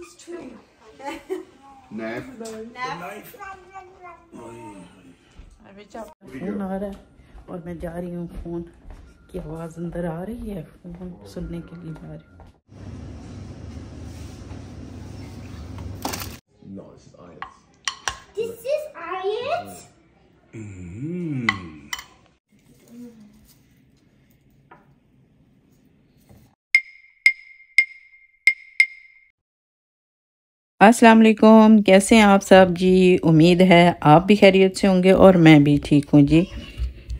comes true. Knife. Knife. Phone आ रहा है और मैं जा रही हूँ फ़ोन की आवाज़ अंदर आ रही है फ़ोन सुनने के लिए जा रही हूँ Nice, This is Ayat? Mm. अस्सलाम वालेकुम कैसे हैं आप सब जी उम्मीद है आप भी खैरियत से होंगे और मैं भी ठीक हूँ जी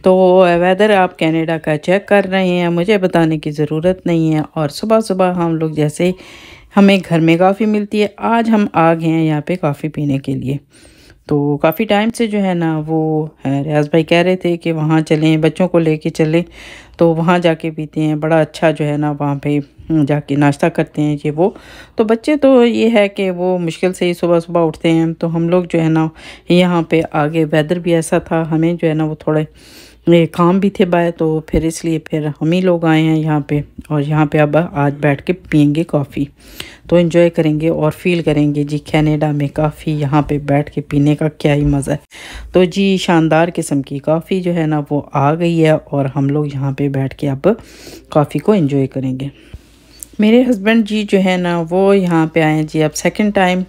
तो वेदर आप कनाडा का चेक कर रहे हैं मुझे बताने की ज़रूरत नहीं है और सुबह सुबह हम लोग जैसे हमें घर में काफ़ी मिलती है आज हम आ गए हैं यहाँ पे काफ़ी पीने के लिए तो काफ़ी टाइम से जो है ना वो रियाज भाई कह रहे थे कि वहाँ चलें बच्चों को लेके चलें तो वहाँ जाके पीते हैं बड़ा अच्छा जो है ना वहाँ पे हम्म, जाके नाश्ता करते हैं ये वो तो बच्चे तो ये है कि वो मुश्किल से ही सुबह सुबह उठते हैं तो हम लोग जो है ना यहाँ पे आगे वेदर भी ऐसा था हमें जो है ना वो थोड़े काम भी थे बाय तो फिर इसलिए फिर हम ही लोग आए हैं यहाँ पे और यहाँ पे अब आज बैठ के पियेंगे कॉफ़ी तो इन्जॉय करेंगे और फील करेंगे जी कनाडा में काफ़ी यहाँ पे बैठ के पीने का क्या ही मज़ा है तो जी शानदार किस्म की काफ़ी जो है ना वो आ गई है और हम लोग यहाँ पे बैठ के अब काफ़ी को इन्जॉय करेंगे मेरे हस्बैंड जी जो है ना वो यहाँ पे आए हैं जी अब सेकंड टाइम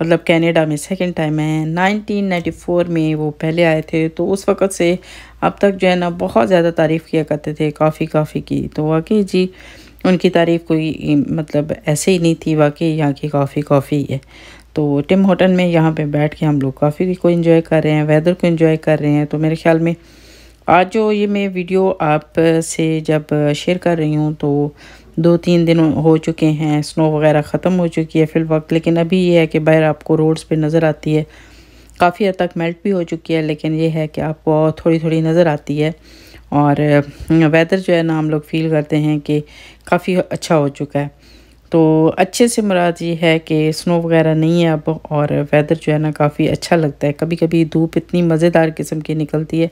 मतलब कनाडा में सेकंड टाइम है 1994 में वो पहले आए थे तो उस वक़्त से अब तक जो है ना बहुत ज़्यादा तारीफ़ किया करते थे काफ़ी काफ़ी की तो वाकई जी उनकी तारीफ़ कोई मतलब ऐसे ही नहीं थी वाकई यहाँ की काफ़ी काफ़ी है तो टिम होटल में यहाँ पे बैठ के हम लोग काफ़ी को इन्जॉय कर रहे हैं वेदर को इन्जॉय कर रहे हैं तो मेरे ख्याल में आज जो ये मैं वीडियो आप से जब शेयर कर रही हूँ तो दो तीन दिन हो चुके हैं स्नो वगैरह ख़त्म हो चुकी है फिल वक्त लेकिन अभी ये है कि बाहर आपको रोड्स पे नज़र आती है काफ़ी हद तक मेल्ट भी हो चुकी है लेकिन ये है कि आपको थोड़ी थोड़ी नज़र आती है और वेदर जो है ना हम लोग फील करते हैं कि काफ़ी अच्छा हो चुका है तो अच्छे से मुराद ये है कि स्नो वगैरह नहीं है अब और वेदर जो है ना काफ़ी अच्छा लगता है कभी कभी धूप इतनी मज़ेदार किस्म की निकलती है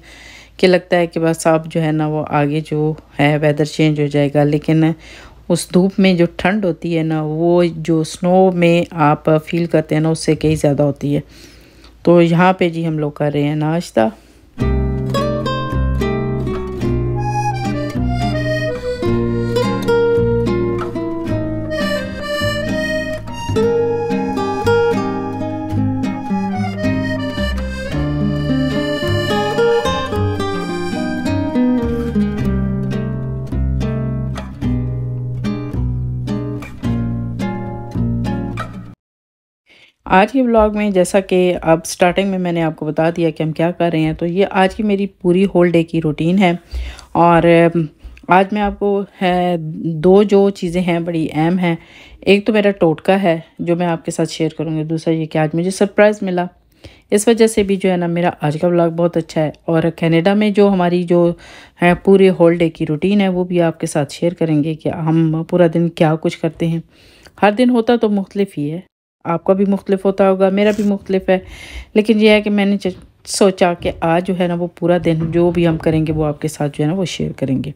कि लगता है कि बस आप जो है ना वो आगे जो है वेदर चेंज हो जाएगा लेकिन उस धूप में जो ठंड होती है ना वो जो स्नो में आप फील करते हैं ना उससे कहीं ज़्यादा होती है तो यहाँ पे जी हम लोग कर रहे हैं नाश्ता आज के ब्लॉग में जैसा कि अब स्टार्टिंग में मैंने आपको बता दिया कि हम क्या कर रहे हैं तो ये आज की मेरी पूरी होल डे की रूटीन है और आज मैं आपको है दो जो चीज़ें हैं बड़ी अहम हैं एक तो मेरा टोटका है जो मैं आपके साथ शेयर करूँगी दूसरा ये कि आज मुझे सरप्राइज़ मिला इस वजह से भी जो है ना मेरा आज का ब्लॉग बहुत अच्छा है और कनाडा में जो हमारी जो है पूरे होल डे की रूटीन है वो भी आपके साथ शेयर करेंगे कि हम पूरा दिन क्या कुछ करते हैं हर दिन होता तो मुख्तलिफ ही है आपका भी मुख्तलिफ होता होगा मेरा भी मुख्तलिफ है लेकिन यह है कि मैंने सोचा कि आज जो है ना वो पूरा दिन जो भी हम करेंगे वो आपके साथ जो है ना वो शेयर करेंगे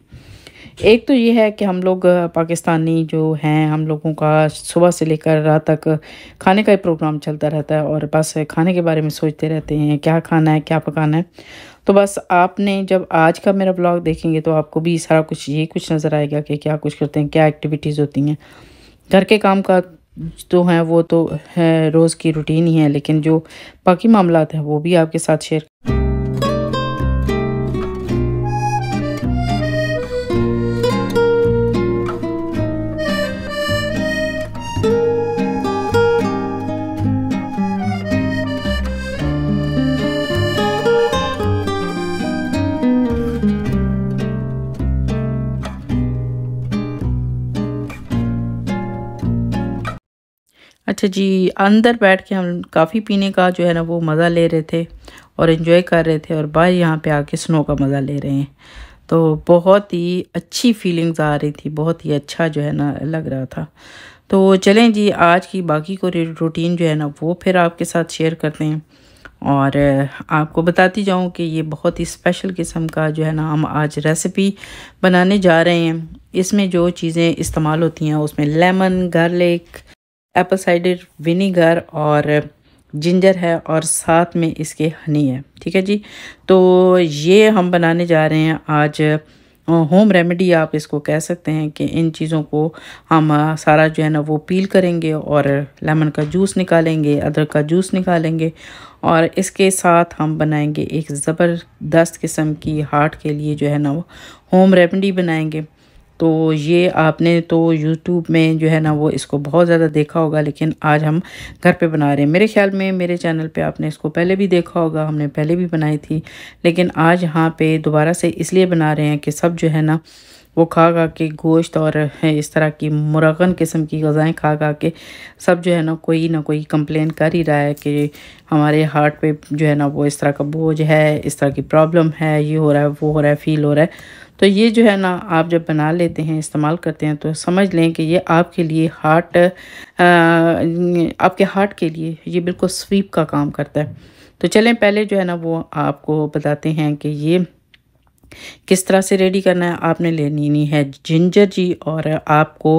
एक तो ये है कि हम लोग पाकिस्तानी जो हैं हम लोगों का सुबह से लेकर रात तक खाने का ही प्रोग्राम चलता रहता है और बस खाने के बारे में सोचते रहते हैं क्या खाना है क्या पकाना है तो बस आपने जब आज का मेरा ब्लॉग देखेंगे तो आपको भी सारा कुछ यही कुछ नज़र आएगा कि क्या कुछ करते हैं क्या एक्टिविटीज़ होती हैं घर के काम का तो हैं वो तो है रोज़ की रूटीन ही है लेकिन जो बाकी मामला हैं वो भी आपके साथ शेयर अच्छा जी अंदर बैठ के हम काफ़ी पीने का जो है ना वो मज़ा ले रहे थे और इन्जॉय कर रहे थे और बाहर यहाँ पे आके स्नो का मज़ा ले रहे हैं तो बहुत ही अच्छी फीलिंग्स आ रही थी बहुत ही अच्छा जो है ना लग रहा था तो चलें जी आज की बाकी को रूटीन जो है ना वो फिर आपके साथ शेयर करते हैं और आपको बताती जाऊं कि ये बहुत ही स्पेशल किस्म का जो है ना हम आज रेसिपी बनाने जा रहे हैं इसमें जो चीज़ें इस्तेमाल होती हैं उसमें lemon garlic apple cider vinegar और जिंजर है और साथ में इसके हनी है ठीक है जी तो ये हम बनाने जा रहे हैं आज होम रेमेडी आप इसको कह सकते हैं कि इन चीज़ों को हम सारा जो है ना वो पील करेंगे और लेमन का जूस निकालेंगे अदरक का जूस निकालेंगे और इसके साथ हम बनाएंगे एक ज़बरदस्त किस्म की हार्ट के लिए जो है ना वो होम रेमेडी बनाएंगे तो ये आपने तो यूट्यूब में जो है ना वो इसको बहुत ज़्यादा देखा होगा लेकिन आज हम घर पे बना रहे हैं मेरे ख्याल में मेरे चैनल पे आपने इसको पहले भी देखा होगा हमने पहले भी बनाई थी लेकिन आज यहाँ पे दोबारा से इसलिए बना रहे हैं कि सब जो है ना वो खा खा के गोश्त और इस तरह की मुरगन किस्म की गज़ाएँ खा खा के सब जो है ना कोई ना कोई कंप्लेन कर ही रहा है कि हमारे हार्ट पे जो है ना वो इस तरह का बोझ है इस तरह की प्रॉब्लम है ये हो रहा है वो हो रहा है फ़ील हो रहा है तो ये जो है ना आप जब बना लेते हैं इस्तेमाल करते हैं तो समझ लें कि ये आपके लिए हार्ट आपके हार्ट के लिए ये बिल्कुल स्वीप का काम करता है तो चलें पहले जो है ना वो आपको बताते हैं कि ये किस तरह से रेडी करना है आपने लेनी है जिंजर जी और आपको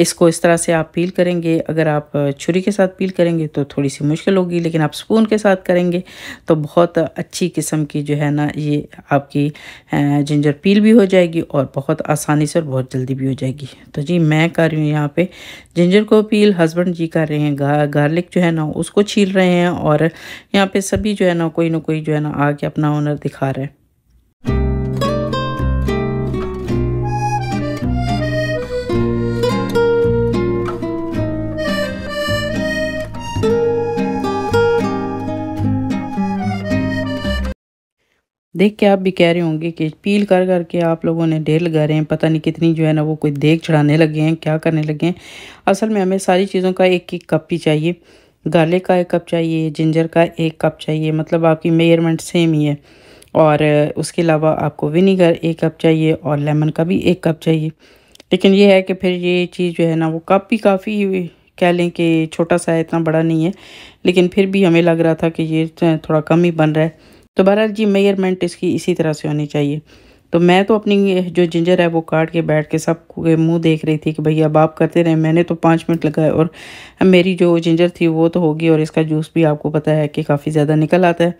इसको इस तरह से आप पील करेंगे अगर आप छुरी के साथ पील करेंगे तो थोड़ी सी मुश्किल होगी लेकिन आप स्पून के साथ करेंगे तो बहुत अच्छी किस्म की जो है ना ये आपकी जिंजर पील भी हो जाएगी और बहुत आसानी से और बहुत जल्दी भी हो जाएगी तो जी मैं कर रही हूँ यहाँ पर जिंजर को पील हस्बैंड जी कर रहे हैं गा, गार्लिक जो है ना उसको छील रहे हैं और यहाँ पर सभी जो है ना कोई ना कोई जो है ना आके अपना ऑनर दिखा रहे हैं देख के आप भी कह रहे होंगे कि पील कर करके आप लोगों ने ढेर लगा रहे हैं पता नहीं कितनी जो है ना वो कोई देख चढ़ाने लगे हैं क्या करने लगे हैं असल में हमें सारी चीज़ों का एक एक कप ही चाहिए गार्लिक का एक कप चाहिए जिंजर का एक कप चाहिए मतलब आपकी मेयरमेंट सेम ही है और उसके अलावा आपको विनीगर एक कप चाहिए और लेमन का भी एक कप चाहिए लेकिन ये है कि फिर ये चीज़ जो है ना वो कप ही काफ़ी कह लें कि छोटा सा है इतना बड़ा नहीं है लेकिन फिर भी हमें लग रहा था कि ये थोड़ा कम ही बन रहा है तो बहरहाल जी मेयरमेंट इसकी इसी तरह से होनी चाहिए तो मैं तो अपनी जो जिंजर है वो काट के बैठ के सब के मुंह देख रही थी कि भैया आप करते रहे मैंने तो पाँच मिनट लगाए और मेरी जो जिंजर थी वो तो होगी और इसका जूस भी आपको पता है कि काफ़ी ज़्यादा निकल आता है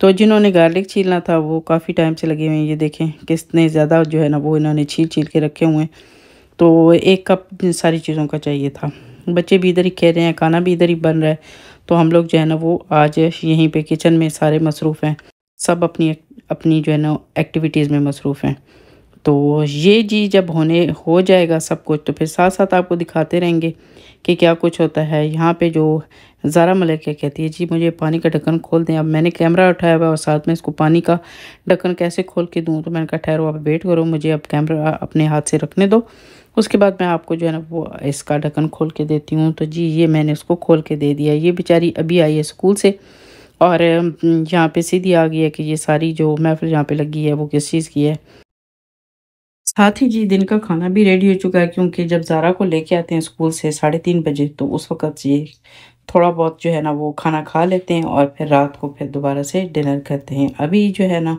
तो जिन्होंने गार्लिक छीलना था वो काफ़ी टाइम से लगे हुए हैं ये देखें किसने ज़्यादा जो है ना वो इन्होंने छील छील के रखे हुए हैं तो एक कप सारी चीज़ों का चाहिए था बच्चे भी इधर ही कह रहे हैं खाना भी इधर ही बन रहा है तो हम लोग जो है ना वो आज यहीं पे किचन में सारे मसरूफ़ हैं सब अपनी अपनी जो है ना एक्टिविटीज़ में मसरूफ़ हैं तो ये जी जब होने हो जाएगा सब कुछ तो फिर साथ साथ आपको दिखाते रहेंगे कि क्या कुछ होता है यहाँ पे जो ज़ारा क्या कहती है जी मुझे पानी का ढक्कन खोल दें अब मैंने कैमरा उठाया हुआ और साथ में इसको पानी का ढक्कन कैसे खोल के दूँ तो मैंने कहा ठहरो आप वेट करो मुझे अब कैमरा अपने हाथ से रखने दो उसके बाद मैं आपको जो है ना वो इसका ढक्कन खोल के देती हूँ तो जी ये मैंने उसको खोल के दे दिया ये बेचारी अभी आई है स्कूल से और यहाँ पे सीधी आ गई है कि ये सारी जो महफिल यहाँ पे लगी है वो किस चीज़ की है साथ ही जी दिन का खाना भी रेडी हो चुका है क्योंकि जब जारा को लेके आते हैं स्कूल से साढ़े तीन बजे तो उस वक़्त ये थोड़ा बहुत जो है ना वो खाना खा लेते हैं और फिर रात को फिर दोबारा से डिनर करते हैं अभी जो है ना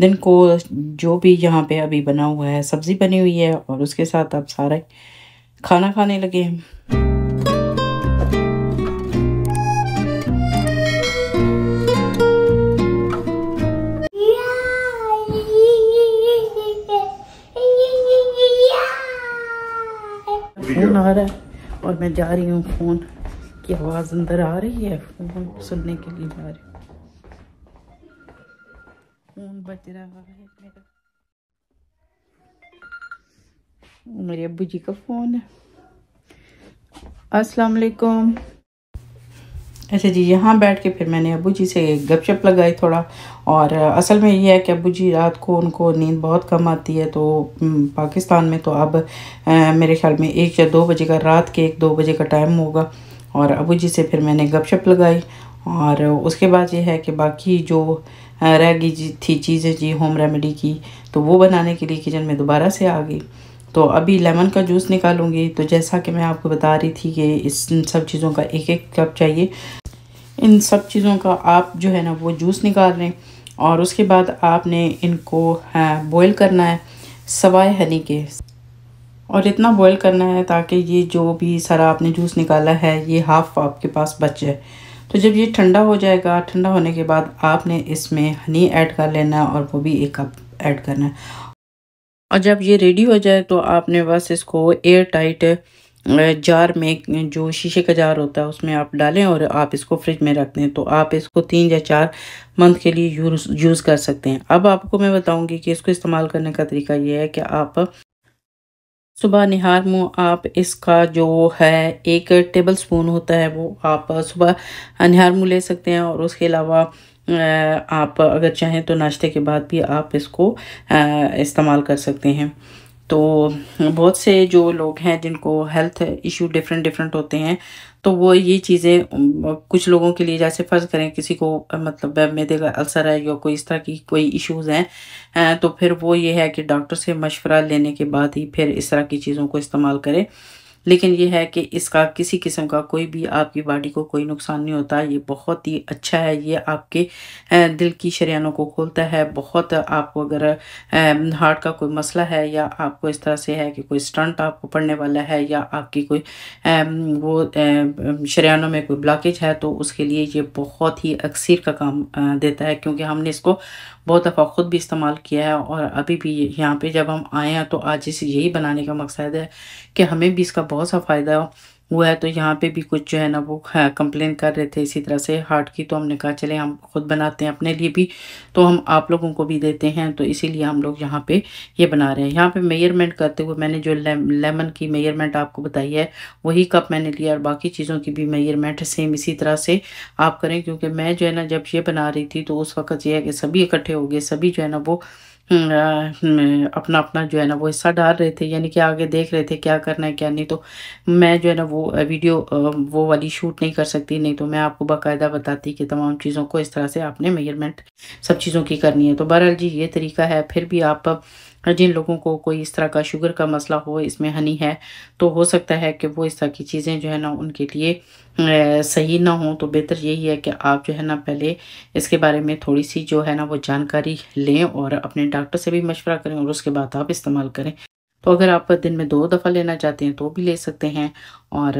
दिन को जो भी यहाँ पे अभी बना हुआ है सब्ज़ी बनी हुई है और उसके साथ आप सारे खाना खाने लगे हैं फ़ोन आ रहा है और मैं जा रही हूँ फ़ोन की आवाज़ अंदर आ रही है फ़ोन सुनने के लिए जा रही हूँ फ़ोन बज रहा है मेरे अबू जी का फ़ोन है अस्सलाम अच्छा जी यहाँ बैठ के फिर मैंने अबू जी से गपशप लगाई थोड़ा और असल में ये है कि अबू जी रात को उनको नींद बहुत कम आती है तो पाकिस्तान में तो अब आ, मेरे ख्याल में एक या दो बजे का रात के एक दो बजे का टाइम होगा और अबू जी से फिर मैंने गपशप लगाई और उसके बाद ये है कि बाकी जो रह गई थी चीज़ें जी होम रेमेडी की तो वो बनाने के लिए किचन में दोबारा से आ गई तो अभी लेमन का जूस निकालूंगी तो जैसा कि मैं आपको बता रही थी कि इस सब चीज़ों का एक एक कप चाहिए इन सब चीज़ों का आप जो है ना वो जूस निकाल लें और उसके बाद आपने इनको बॉईल हाँ, करना है सवाए हनी के और इतना बॉईल करना है ताकि ये जो भी सारा आपने जूस निकाला है ये हाफ़ आपके पास बच जाए तो जब ये ठंडा हो जाएगा ठंडा होने के बाद आपने इसमें हनी ऐड कर लेना और वो भी एक कप ऐड करना है और जब ये रेडी हो जाए तो आपने बस इसको एयर टाइट जार में जो शीशे का जार होता है उसमें आप डालें और आप इसको फ्रिज में रख दें तो आप इसको तीन या चार मंथ के लिए यूज़ यूज़ कर सकते हैं अब आपको मैं बताऊंगी कि इसको इस्तेमाल करने का तरीका ये है कि आप सुबह निहार मुँह आप इसका जो है एक टेबल स्पून होता है वो आप सुबह निहार मुँह ले सकते हैं और उसके अलावा आप अगर चाहें तो नाश्ते के बाद भी आप इसको इस्तेमाल कर सकते हैं तो बहुत से जो लोग हैं जिनको हेल्थ इशू डिफरेंट डिफरेंट होते हैं तो वो ये चीज़ें कुछ लोगों के लिए जैसे फ़र्ज़ करें किसी को मतलब मैदे का अल्सर है या कोई इस तरह की कोई इश्यूज़ हैं तो फिर वो ये है कि डॉक्टर से मशवरा लेने के बाद ही फिर इस तरह की चीज़ों को इस्तेमाल करें लेकिन ये है कि इसका किसी किस्म का कोई भी आपकी बॉडी को कोई नुकसान नहीं होता ये बहुत ही अच्छा है ये आपके दिल की शरियानों को खोलता है बहुत आपको अगर हार्ट का कोई मसला है या आपको इस तरह से है कि कोई स्टंट आपको पड़ने वाला है या आपकी कोई वो शरियानों में कोई ब्लॉकेज है तो उसके लिए ये बहुत ही अक्सर का काम देता है क्योंकि हमने इसको बहुत दफ़ा ख़ुद भी इस्तेमाल किया है और अभी भी यहाँ पर जब हम आए हैं तो आज इस यही बनाने का मकसद है कि हमें भी इसका बहुत सा फ़ायदा हुआ है तो यहाँ पे भी कुछ जो है ना वो कंप्लेन हाँ, कर रहे थे इसी तरह से हार्ट की तो हमने कहा चले हम खुद बनाते हैं अपने लिए भी तो हम आप लोगों को भी देते हैं तो इसीलिए हम लोग यहाँ पे ये बना रहे हैं यहाँ पे मेयरमेंट करते हुए मैंने जो ले, लेमन की मेयरमेंट आपको बताई है वही कप मैंने लिया और बाकी चीज़ों की भी मेयरमेंट सेम इसी तरह से आप करें क्योंकि मैं जो है ना जब ये बना रही थी तो उस वक्त ये है कि सभी इकट्ठे हो गए सभी जो है ना वो अपना अपना जो है ना वो हिस्सा डाल रहे थे यानी कि आगे देख रहे थे क्या करना है क्या नहीं तो मैं जो है ना वो वीडियो वो वाली शूट नहीं कर सकती नहीं तो मैं आपको बाकायदा बताती कि तमाम चीज़ों को इस तरह से आपने मेजरमेंट सब चीज़ों की करनी है तो बहरहाल जी ये तरीका है फिर भी आप जिन लोगों को कोई इस तरह का शुगर का मसला हो इसमें हनी है तो हो सकता है कि वो इस तरह की चीज़ें जो है ना उनके लिए सही ना हो तो बेहतर यही है कि आप जो है ना पहले इसके बारे में थोड़ी सी जो है ना वो जानकारी लें और अपने डॉक्टर से भी मशवरा करें और उसके बाद आप इस्तेमाल करें तो अगर आप दिन में दो दफ़ा लेना चाहते हैं तो भी ले सकते हैं और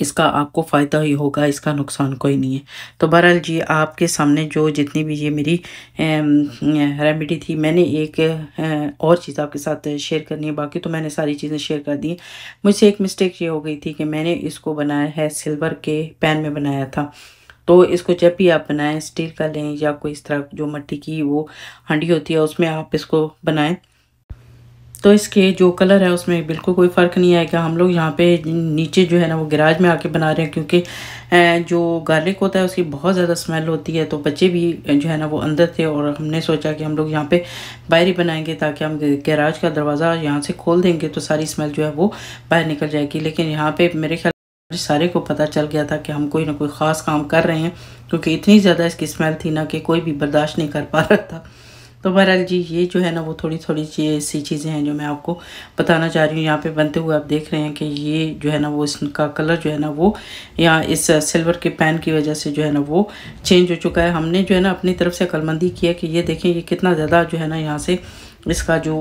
इसका आपको फ़ायदा ही होगा इसका नुकसान कोई नहीं है तो बहरहाल जी आपके सामने जो जितनी भी ये मेरी रेमेडी थी मैंने एक और चीज़ आपके साथ शेयर करनी है बाकी तो मैंने सारी चीज़ें शेयर कर दी मुझसे एक मिस्टेक ये हो गई थी कि मैंने इसको बनाया है सिल्वर के पैन में बनाया था तो इसको जब भी आप बनाएं स्टील का लें या कोई इस तरह जो मट्टी की वो हंडी होती है उसमें आप इसको बनाएं तो इसके जो कलर है उसमें बिल्कुल कोई फ़र्क नहीं आएगा हम लोग यहाँ पे नीचे जो है ना वो गैराज में आके बना रहे हैं क्योंकि जो गार्लिक होता है उसकी बहुत ज़्यादा स्मेल होती है तो बच्चे भी जो है ना वो अंदर थे और हमने सोचा कि हम लोग यहाँ पे बाहर ही बनाएंगे ताकि हम गैराज का दरवाज़ा यहाँ से खोल देंगे तो सारी स्मेल जो है वो बाहर निकल जाएगी लेकिन यहाँ पर मेरे ख्याल सारे को पता चल गया था कि हम कोई ना कोई ख़ास काम कर रहे हैं क्योंकि इतनी ज़्यादा इसकी स्मेल थी ना कि कोई भी बर्दाश्त नहीं कर पा रहा था तो बहरहाल जी ये जो है ना वो थोड़ी थोड़ी सी चीज़ें हैं जो मैं आपको बताना चाह रही हूँ यहाँ पे बनते हुए आप देख रहे हैं कि ये जो है ना वो इसका कलर जो है ना वो यहाँ इस सिल्वर के पैन की वजह से जो है ना वो चेंज हो चुका है हमने जो है ना अपनी तरफ से अकलमंदी किया कि ये देखें ये कितना ज़्यादा जो है ना यहाँ से इसका जो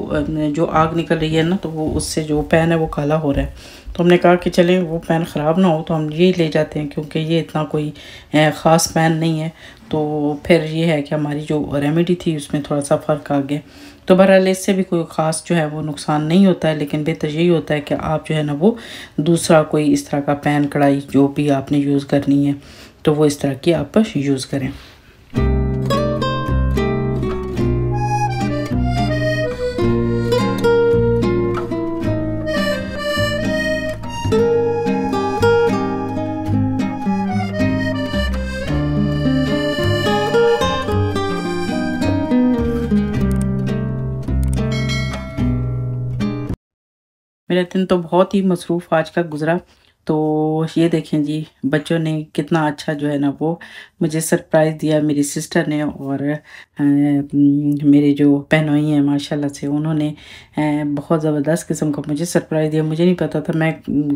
जो आग निकल रही है ना तो वो उससे जो पैन है वो काला हो रहा है तो हमने कहा कि चलें वो पैन ख़राब ना हो तो हम ये ले जाते हैं क्योंकि ये इतना कोई ख़ास पैन नहीं है तो फिर ये है कि हमारी जो रेमेडी थी उसमें थोड़ा सा फ़र्क आ गया तो बहरहाल इससे भी कोई ख़ास जो है वो नुकसान नहीं होता है लेकिन बेहतर यही होता है कि आप जो है ना वो दूसरा कोई इस तरह का पैन कढ़ाई जो भी आपने यूज़ करनी है तो वो इस तरह की आप यूज़ करें मेरा दिन तो बहुत ही मसरूफ़ आज का गुज़रा तो ये देखें जी बच्चों ने कितना अच्छा जो है ना वो मुझे सरप्राइज़ दिया मेरी सिस्टर ने और मेरे जो पहनोई हैं माशाल्लाह से उन्होंने बहुत ज़बरदस्त किस्म का मुझे सरप्राइज़ दिया मुझे नहीं पता था मैं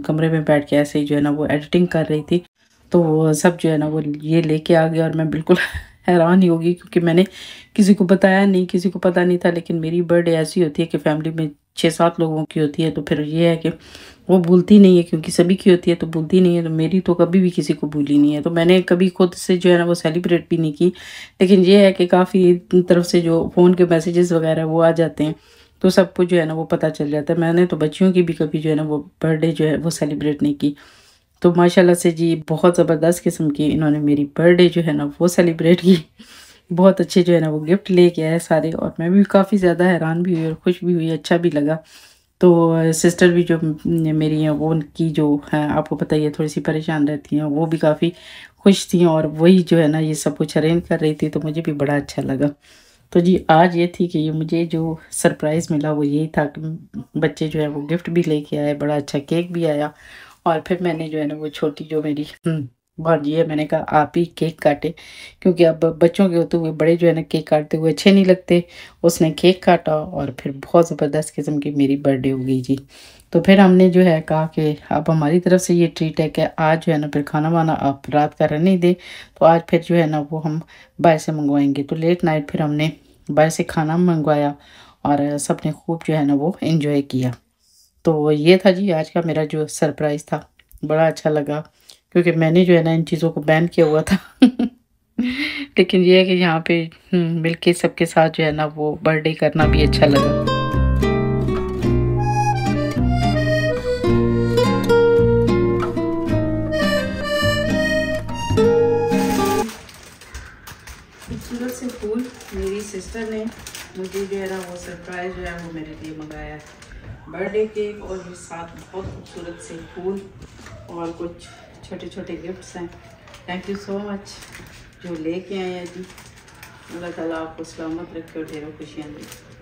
कमरे में बैठ के ऐसे ही जो है ना वो एडिटिंग कर रही थी तो सब जो है ना वो ये लेके आ गया और मैं बिल्कुल हैरान ही होगी क्योंकि मैंने किसी को बताया नहीं किसी को पता नहीं था लेकिन मेरी बर्थडे ऐसी होती है कि फैमिली में छः सात लोगों की होती है तो फिर ये है कि वो भूलती नहीं है क्योंकि सभी की होती है तो भूलती नहीं है तो मेरी तो कभी भी किसी को भूली नहीं है तो मैंने कभी खुद से जो है ना वो सेलिब्रेट भी नहीं की लेकिन ये है कि काफ़ी तरफ से जो फ़ोन के मैसेजेस वगैरह वो आ जाते हैं तो सबको जो है ना वो पता चल जाता है मैंने तो बच्चियों की भी कभी जो है ना वो बर्थडे जो है वो सेलिब्रेट नहीं की तो माशाला से जी बहुत ज़बरदस्त किस्म की इन्होंने मेरी बर्थडे जो है ना वो सेलिब्रेट की बहुत अच्छे जो है ना वो गिफ्ट लेके आए सारे और मैं भी काफ़ी ज़्यादा हैरान भी हुई और खुश भी हुई अच्छा भी लगा तो सिस्टर भी जो मेरी हैं वो उनकी जो है आपको पता ही है थोड़ी सी परेशान रहती हैं वो भी काफ़ी खुश थी और वही जो है ना ये सब कुछ अरेंज कर रही थी तो मुझे भी बड़ा अच्छा लगा तो जी आज ये थी कि ये मुझे जो सरप्राइज़ मिला वो यही था कि बच्चे जो है वो गिफ्ट भी लेके आए बड़ा अच्छा केक भी आया और फिर मैंने जो है ना वो छोटी जो मेरी हम्म, भांजी है मैंने कहा आप ही केक काटे क्योंकि अब बच्चों के होते हुए बड़े जो है ना केक काटते हुए अच्छे नहीं लगते उसने केक काटा और फिर बहुत ज़बरदस्त किस्म की मेरी बर्थडे हो गई जी तो फिर हमने जो है कहा कि अब हमारी तरफ से ये ट्रीट है कि आज जो है ना फिर खाना वाना आप रात का रहने दें तो आज फिर जो है ना वो हम बाहर से मंगवाएंगे तो लेट नाइट फिर हमने बाहर से खाना मंगवाया और सब ने खूब जो है ना वो इन्जॉय किया तो ये था जी आज का मेरा जो सरप्राइज़ था बड़ा अच्छा लगा क्योंकि मैंने जो है ना इन चीज़ों को बैन किया हुआ था लेकिन ये है कि यहाँ पे हम्म, मिल के सबके साथ जो है ना वो बर्थडे करना भी अच्छा लगा मेरी सिस्टर ने मुझे जो है ना वो सरप्राइज जो है वो मेरे लिए मंगाया है बर्थडे केक और साथ बहुत खूबसूरत से फूल और कुछ छोटे छोटे गिफ्ट्स हैं थैंक यू सो मच जो लेके आए हैं जी अल्लाह ताला आपको सलामत रखे और ढेरों खुशियाँ दें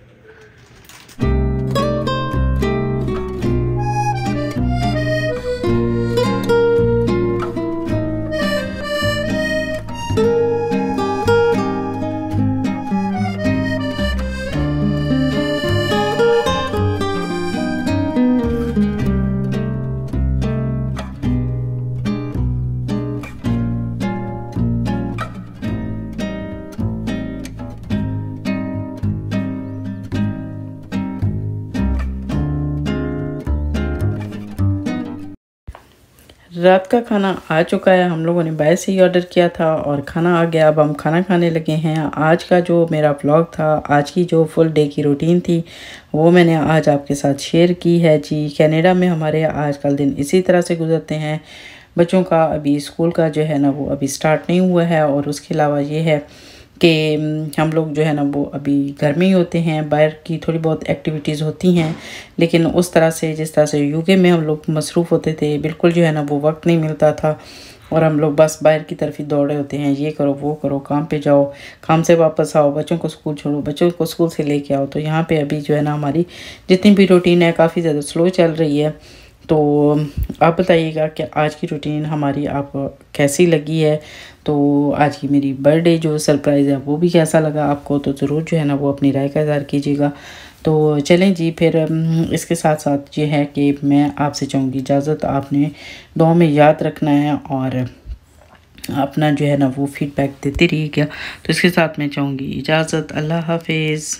रात का खाना आ चुका है हम लोगों ने बाहर से ही ऑर्डर किया था और खाना आ गया अब हम खाना खाने लगे हैं आज का जो मेरा ब्लॉग था आज की जो फुल डे की रूटीन थी वो मैंने आज आपके साथ शेयर की है जी कनाडा में हमारे आज कल दिन इसी तरह से गुजरते हैं बच्चों का अभी स्कूल का जो है ना वो अभी स्टार्ट नहीं हुआ है और उसके अलावा ये है कि हम लोग जो है ना वो अभी घर में ही होते हैं बाहर की थोड़ी बहुत एक्टिविटीज़ होती हैं लेकिन उस तरह से जिस तरह से यूके में हम लोग मसरूफ़ होते थे बिल्कुल जो है ना वो वक्त नहीं मिलता था और हम लोग बस बाहर की तरफ ही दौड़े होते हैं ये करो वो करो काम पे जाओ काम से वापस आओ बच्चों को स्कूल छोड़ो बच्चों को स्कूल से लेके आओ तो यहाँ पे अभी जो है ना हमारी जितनी भी रूटीन है काफ़ी ज़्यादा स्लो चल रही है तो आप बताइएगा कि आज की रूटीन हमारी आप कैसी लगी है तो आज की मेरी बर्थडे जो सरप्राइज़ है वो भी कैसा लगा आपको तो ज़रूर जो है ना वो अपनी राय का इजहार कीजिएगा तो चलें जी फिर इसके साथ साथ ये है कि मैं आपसे चाहूँगी इजाज़त आपने दो में याद रखना है और अपना जो है ना वो फीडबैक देते रहिएगा तो इसके साथ मैं चाहूँगी इजाज़त अल्लाह हाफिज़